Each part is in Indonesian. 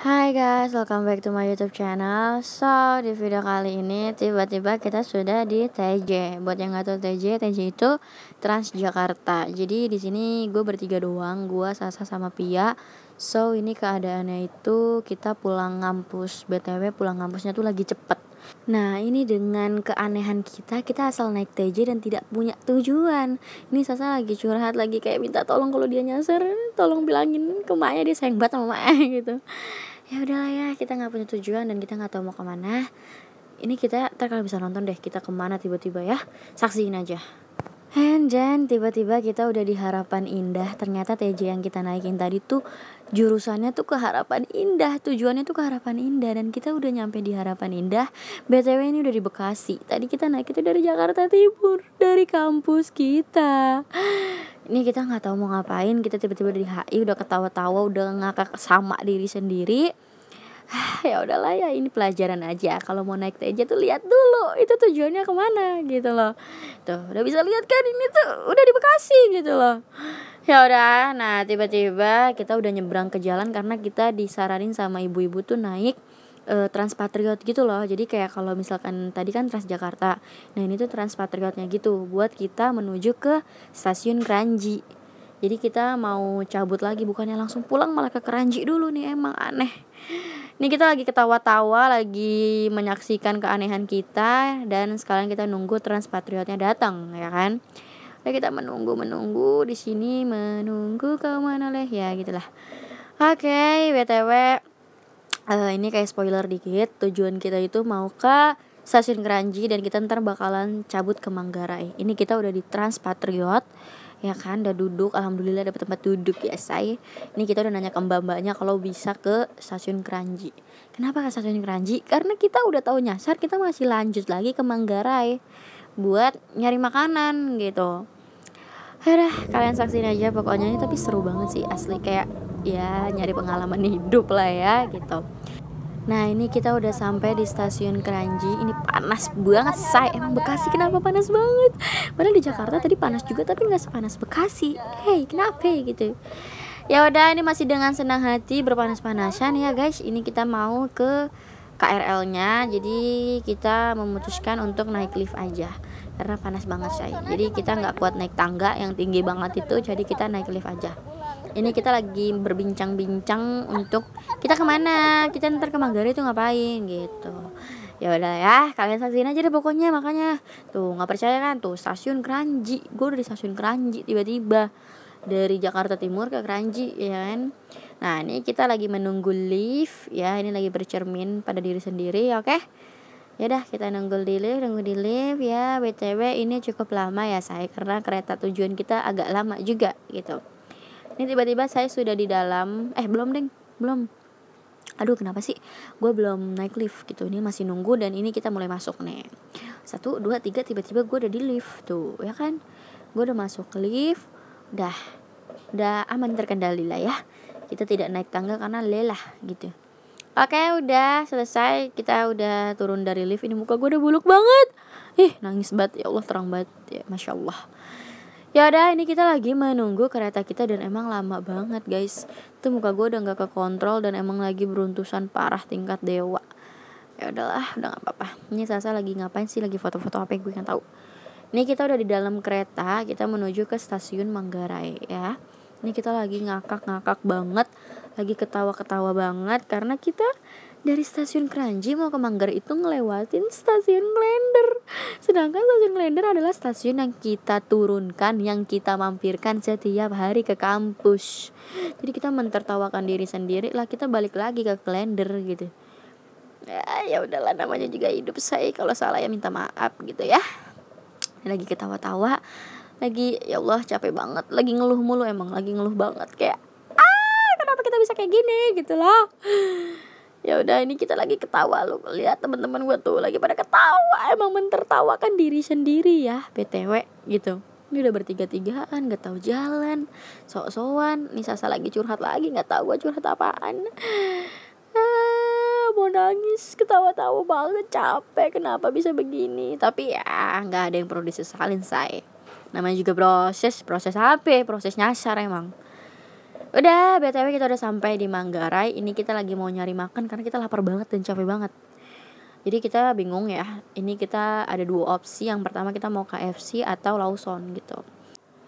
Hai guys, welcome back to my YouTube channel. So, di video kali ini tiba-tiba kita sudah di TJ. Buat yang nggak tahu TJ, TJ itu Transjakarta. Jadi di sini gue bertiga doang, gue Sasa sama Pia. So, ini keadaannya itu kita pulang kampus. BTW pulang kampusnya tuh lagi cepet Nah, ini dengan keanehan kita, kita asal naik TJ dan tidak punya tujuan. Ini Sasa lagi curhat lagi kayak minta tolong kalau dia nyasar, tolong bilangin ke maknya dia sayang banget sama maknya gitu. Ya udahlah ya, kita gak punya tujuan dan kita gak tahu mau kemana. Ini kita ntar kalau bisa nonton deh kita kemana tiba-tiba ya, saksiin aja. And then tiba-tiba kita udah di harapan indah Ternyata TJ yang kita naikin tadi tuh Jurusannya tuh ke harapan indah Tujuannya tuh ke harapan indah Dan kita udah nyampe di harapan indah BTW ini udah di Bekasi Tadi kita naik itu dari Jakarta Timur Dari kampus kita Ini kita gak tahu mau ngapain Kita tiba-tiba di HI udah ketawa-tawa Udah ngakak sama diri sendiri ya udahlah ya ini pelajaran aja kalau mau naik TJ tuh lihat dulu itu tujuannya kemana gitu loh tuh udah bisa lihat kan ini tuh udah di Bekasi gitu loh ya udah nah tiba-tiba kita udah nyebrang ke jalan karena kita disaranin sama ibu-ibu tuh naik uh, Transpatriot gitu loh. Jadi kayak kalau misalkan tadi kan Transjakarta. Nah, ini tuh Transpatriotnya gitu buat kita menuju ke stasiun Kranji. Jadi kita mau cabut lagi bukannya langsung pulang malah ke keranji dulu nih emang aneh. Ini kita lagi ketawa-tawa, lagi menyaksikan keanehan kita dan sekarang kita nunggu transpatriotnya datang, ya kan? Lalu kita menunggu menunggu di sini menunggu ke mana leh ya gitulah. Oke, okay, btw uh, eh, ini kayak spoiler dikit. Tujuan kita itu mau ke stasiun Keranji dan kita ntar bakalan cabut ke Manggarai. Ini kita udah di Transpatriot ya kan udah duduk alhamdulillah dapat tempat duduk ya saya. ini kita udah nanya ke mbak mbaknya kalau bisa ke stasiun Keranji kenapa ke stasiun Keranji karena kita udah tahu nyasar kita masih lanjut lagi ke Manggarai buat nyari makanan gitu Aduh, ya kalian saksiin aja pokoknya ini tapi seru banget sih asli kayak ya nyari pengalaman hidup lah ya gitu Nah ini kita udah sampai di stasiun Keranji Ini panas banget say Emang Bekasi kenapa panas banget Padahal di Jakarta tadi panas juga Tapi gak sepanas Bekasi hei kenapa ya, gitu Ya udah ini masih dengan senang hati Berpanas-panasan ya guys Ini kita mau ke KRL-nya Jadi kita memutuskan untuk naik lift aja Karena panas banget say Jadi kita gak kuat naik tangga yang tinggi banget itu Jadi kita naik lift aja ini kita lagi berbincang-bincang untuk kita kemana kita ntar ke Manggarai tuh ngapain gitu ya udah ya kalian saksiin aja deh pokoknya makanya tuh nggak percaya kan tuh stasiun Keranji. gue dari stasiun Keranji tiba-tiba dari Jakarta Timur ke Keranji ya kan nah ini kita lagi menunggu lift ya ini lagi bercermin pada diri sendiri oke okay? ya udah kita nunggu di lift nunggu di lift ya btw ini cukup lama ya saya karena kereta tujuan kita agak lama juga gitu ini tiba-tiba saya sudah di dalam eh belum deng belum aduh kenapa sih gue belum naik lift gitu ini masih nunggu dan ini kita mulai masuk nih satu dua tiga tiba-tiba gue udah di lift tuh ya kan gue udah masuk lift dah udah aman terkendali lah ya kita tidak naik tangga karena lelah gitu oke udah selesai kita udah turun dari lift ini muka gue udah buluk banget ih nangis banget ya Allah terang banget ya masya Allah Ya udah, ini kita lagi menunggu kereta kita dan emang lama banget guys. Itu muka gue udah nggak ke kontrol dan emang lagi beruntusan parah tingkat dewa. Ya udahlah, udah nggak apa-apa. Ini Sasa lagi ngapain sih? Lagi foto-foto apa yang gue kan tahu. Ini kita udah di dalam kereta, kita menuju ke stasiun Manggarai ya. Ini kita lagi ngakak-ngakak banget, lagi ketawa-ketawa banget karena kita dari stasiun Kranji mau ke Manggar itu ngelewatin stasiun Glender. Sedangkan stasiun Glender adalah stasiun yang kita turunkan, yang kita mampirkan setiap hari ke kampus. Jadi kita mentertawakan diri sendiri lah kita balik lagi ke Glender gitu. Ya, ya udahlah namanya juga hidup saya kalau salah ya minta maaf gitu ya. Lagi ketawa-tawa, lagi ya Allah capek banget, lagi ngeluh mulu emang, lagi ngeluh banget kayak ah kenapa kita bisa kayak gini gitu loh ya udah ini kita lagi ketawa lo lihat teman-teman gue tuh lagi pada ketawa emang mentertawakan diri sendiri ya btw gitu ini udah bertiga tigaan gak tahu jalan sok sowan ini sasa lagi curhat lagi nggak tahu gue curhat apaan ah, mau nangis ketawa-tawa banget capek kenapa bisa begini tapi ya nggak ada yang perlu disesalin saya namanya juga proses proses apa ya? proses nyasar emang Udah, BTW kita udah sampai di Manggarai. Ini kita lagi mau nyari makan karena kita lapar banget dan capek banget. Jadi kita bingung ya. Ini kita ada dua opsi. Yang pertama kita mau KFC atau Lawson gitu.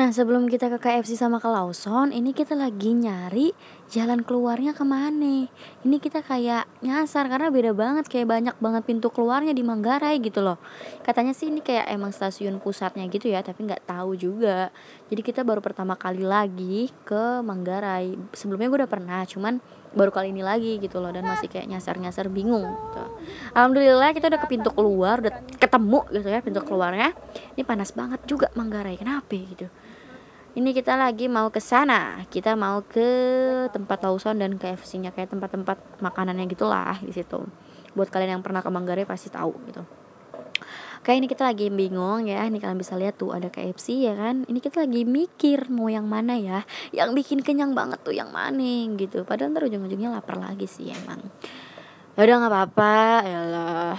Nah sebelum kita ke KFC sama ke Lawson Ini kita lagi nyari jalan keluarnya kemana Ini kita kayak nyasar karena beda banget Kayak banyak banget pintu keluarnya di Manggarai gitu loh Katanya sih ini kayak emang stasiun pusatnya gitu ya Tapi gak tahu juga Jadi kita baru pertama kali lagi ke Manggarai Sebelumnya gue udah pernah cuman baru kali ini lagi gitu loh dan masih kayak nyasar-nyasar bingung gitu. Alhamdulillah kita udah ke pintu keluar udah ketemu gitu ya pintu keluarnya ini panas banget juga Manggarai kenapa ya gitu ini kita lagi mau ke sana kita mau ke tempat Lawson dan KFC nya kayak tempat-tempat makanannya gitulah di situ buat kalian yang pernah ke Manggarai pasti tahu gitu Kayak ini kita lagi bingung ya Ini kalian bisa lihat tuh ada KFC ya kan Ini kita lagi mikir mau yang mana ya Yang bikin kenyang banget tuh yang maning gitu Padahal ntar ujung-ujungnya lapar lagi sih emang ya udah nggak apa-apa ya lah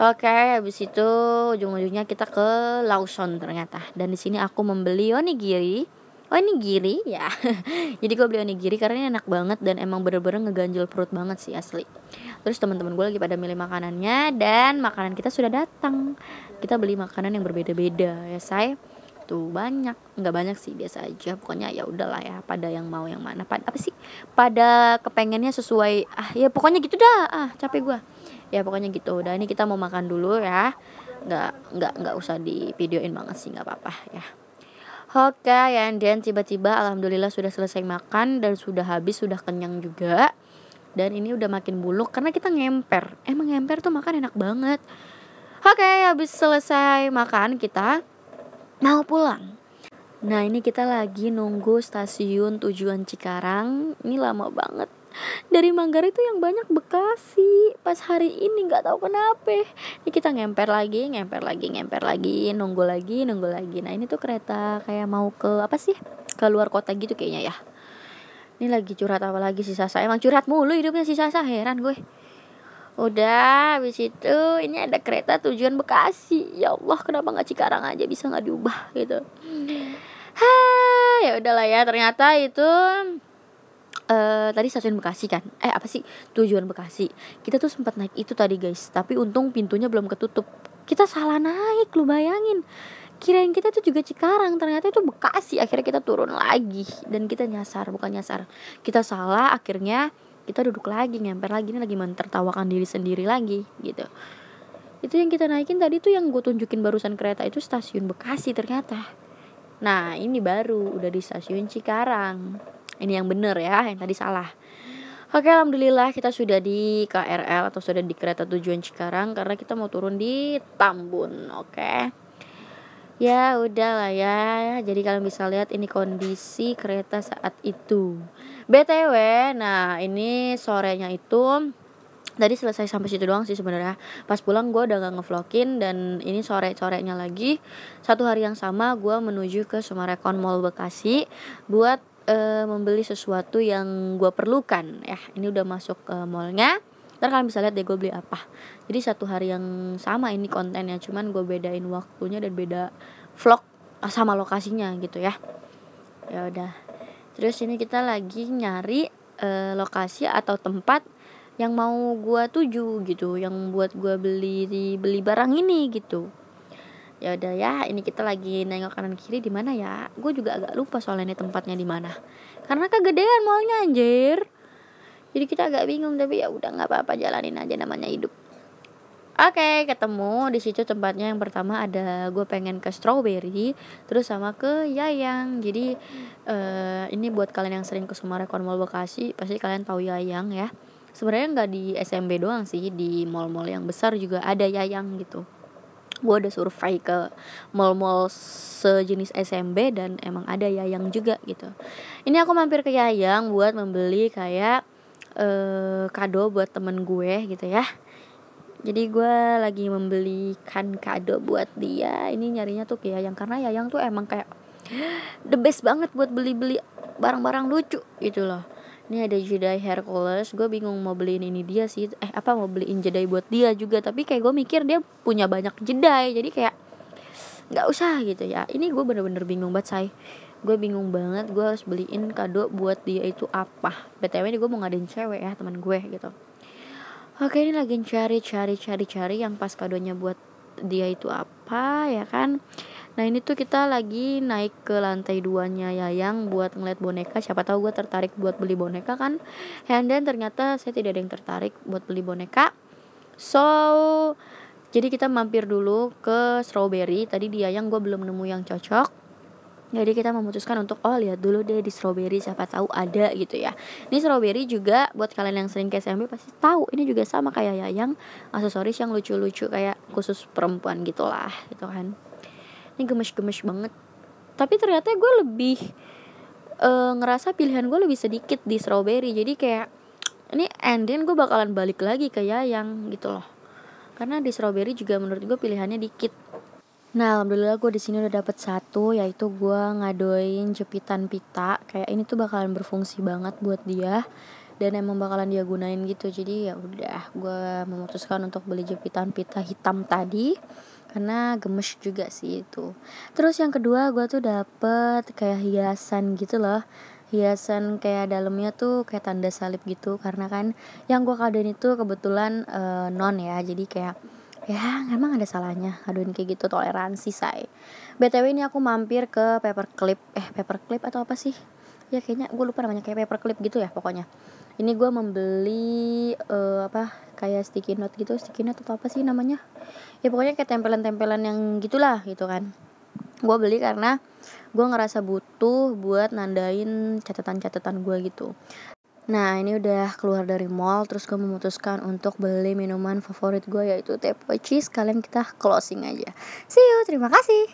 Oke, habis itu ujung-ujungnya kita ke Lawson ternyata. Dan di sini aku membeli onigiri. Onigiri ya. Jadi gue beli onigiri karena ini enak banget dan emang bener-bener ngeganjel perut banget sih asli. Terus teman-teman gue lagi pada milih makanannya dan makanan kita sudah datang. Kita beli makanan yang berbeda-beda ya saya. Tuh banyak, nggak banyak sih biasa aja. Pokoknya ya udahlah ya. Pada yang mau yang mana. Pada, apa sih? Pada kepengennya sesuai. Ah ya pokoknya gitu dah. Ah capek gue ya pokoknya gitu udah ini kita mau makan dulu ya nggak nggak nggak usah di videoin banget sih nggak apa-apa ya Oke, ya and tiba-tiba alhamdulillah sudah selesai makan dan sudah habis, sudah kenyang juga. Dan ini udah makin buluk karena kita ngemper. Emang eh, ngemper tuh makan enak banget. Oke, habis selesai makan kita mau pulang. Nah, ini kita lagi nunggu stasiun tujuan Cikarang. Ini lama banget dari Manggar itu yang banyak Bekasi pas hari ini nggak tahu kenapa ini kita ngemper lagi ngemper lagi ngemper lagi nunggu lagi nunggu lagi nah ini tuh kereta kayak mau ke apa sih ke luar kota gitu kayaknya ya ini lagi curhat apa lagi sih Sasa emang curhat mulu hidupnya si Sasa heran gue Udah, habis itu ini ada kereta tujuan Bekasi. Ya Allah, kenapa nggak Cikarang aja bisa nggak diubah gitu? Hmm. Ha, ya udahlah ya. Ternyata itu Eh, tadi stasiun Bekasi kan eh apa sih tujuan Bekasi kita tuh sempat naik itu tadi guys tapi untung pintunya belum ketutup kita salah naik lu bayangin kirain kita tuh juga Cikarang ternyata itu Bekasi akhirnya kita turun lagi dan kita nyasar bukan nyasar kita salah akhirnya kita duduk lagi nyamper lagi ini lagi mentertawakan diri sendiri lagi gitu itu yang kita naikin tadi tuh yang gue tunjukin barusan kereta itu stasiun Bekasi ternyata nah ini baru udah di stasiun Cikarang ini yang benar ya yang tadi salah Oke alhamdulillah kita sudah di KRL atau sudah di kereta tujuan Cikarang karena kita mau turun di Tambun oke Ya udahlah ya Jadi kalian bisa lihat ini kondisi kereta saat itu BTW nah ini sorenya itu tadi selesai sampai situ doang sih sebenarnya pas pulang gue udah gak ngevlogin dan ini sore sorenya lagi satu hari yang sama gue menuju ke Sumarekon Mall Bekasi buat uh, membeli sesuatu yang gue perlukan ya ini udah masuk ke eh, mallnya ntar kalian bisa lihat deh gue beli apa jadi satu hari yang sama ini kontennya cuman gue bedain waktunya dan beda vlog ah, sama lokasinya gitu ya ya udah terus ini kita lagi nyari uh, lokasi atau tempat yang mau gue tuju gitu yang buat gue beli beli barang ini gitu ya udah ya ini kita lagi nengok kanan kiri di mana ya gue juga agak lupa soalnya ini tempatnya di mana karena kegedean malnya anjir jadi kita agak bingung tapi ya udah nggak apa-apa jalanin aja namanya hidup Oke, okay, ketemu di situ tempatnya yang pertama ada gue pengen ke strawberry, terus sama ke Yayang. Jadi uh, ini buat kalian yang sering ke Sumarekon Mall Bekasi, pasti kalian tahu Yayang ya. Sebenarnya nggak di SMB doang sih, di mall-mall yang besar juga ada Yayang gitu gue udah survei ke mall-mall sejenis SMB dan emang ada Yayang juga gitu ini aku mampir ke Yayang buat membeli kayak uh, kado buat temen gue gitu ya jadi gue lagi membelikan kado buat dia ini nyarinya tuh ke Yayang karena Yayang tuh emang kayak the best banget buat beli-beli barang-barang lucu gitu loh ini ada Jedi Hercules gue bingung mau beliin ini dia sih eh apa mau beliin Jedi buat dia juga tapi kayak gue mikir dia punya banyak Jedi jadi kayak nggak usah gitu ya ini gue bener-bener bingung banget say gue bingung banget gue harus beliin kado buat dia itu apa btw ini gue mau ngadain cewek ya teman gue gitu oke ini lagi cari cari cari cari yang pas kadonya buat dia itu apa ya kan nah ini tuh kita lagi naik ke lantai duanya Yayang buat ngeliat boneka siapa tahu gue tertarik buat beli boneka kan and then ternyata saya tidak ada yang tertarik buat beli boneka so jadi kita mampir dulu ke strawberry tadi di Yayang gue belum nemu yang cocok jadi kita memutuskan untuk oh lihat dulu deh di strawberry siapa tahu ada gitu ya ini strawberry juga buat kalian yang sering ke SMP pasti tahu ini juga sama kayak yang aksesoris yang lucu-lucu kayak khusus perempuan gitulah gitu kan ini gemes-gemes banget tapi ternyata gue lebih e, ngerasa pilihan gue lebih sedikit di strawberry jadi kayak ini ending gue bakalan balik lagi ke yang gitu loh karena di strawberry juga menurut gue pilihannya dikit nah alhamdulillah gue di sini udah dapet satu yaitu gue ngadoin jepitan pita kayak ini tuh bakalan berfungsi banget buat dia dan emang bakalan dia gunain gitu jadi ya udah gue memutuskan untuk beli jepitan pita hitam tadi karena gemes juga sih itu terus yang kedua gue tuh dapet kayak hiasan gitu loh hiasan kayak dalamnya tuh kayak tanda salib gitu karena kan yang gue kadoin itu kebetulan uh, non ya jadi kayak ya emang ada salahnya kadoin kayak gitu toleransi say btw ini aku mampir ke paperclip eh paperclip atau apa sih ya kayaknya gue lupa namanya kayak paperclip gitu ya pokoknya ini gue membeli uh, apa kayak sticky note gitu sticky note atau apa sih namanya ya pokoknya kayak tempelan-tempelan yang gitulah gitu kan gue beli karena gue ngerasa butuh buat nandain catatan-catatan gue gitu Nah ini udah keluar dari mall Terus gue memutuskan untuk beli minuman favorit gue yaitu teh poci Sekalian kita closing aja See you, terima kasih